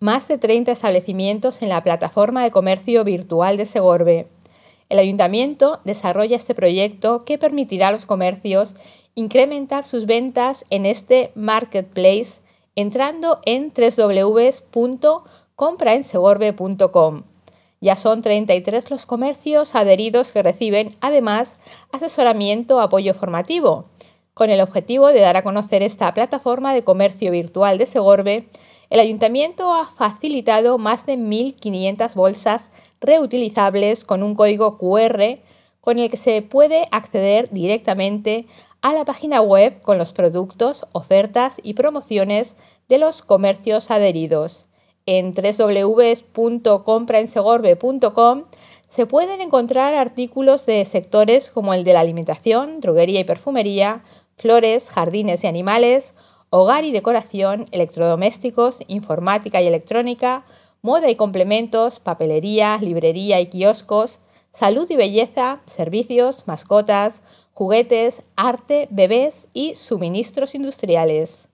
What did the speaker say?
más de 30 establecimientos en la plataforma de comercio virtual de Segorbe. El ayuntamiento desarrolla este proyecto que permitirá a los comercios incrementar sus ventas en este marketplace entrando en www.compraensegorbe.com. Ya son 33 los comercios adheridos que reciben además asesoramiento apoyo formativo, con el objetivo de dar a conocer esta plataforma de comercio virtual de Segorbe el ayuntamiento ha facilitado más de 1.500 bolsas reutilizables con un código QR con el que se puede acceder directamente a la página web con los productos, ofertas y promociones de los comercios adheridos. En www.compraensegorbe.com se pueden encontrar artículos de sectores como el de la alimentación, droguería y perfumería, flores, jardines y animales, hogar y decoración, electrodomésticos, informática y electrónica, moda y complementos, papelería, librería y kioscos, salud y belleza, servicios, mascotas, juguetes, arte, bebés y suministros industriales.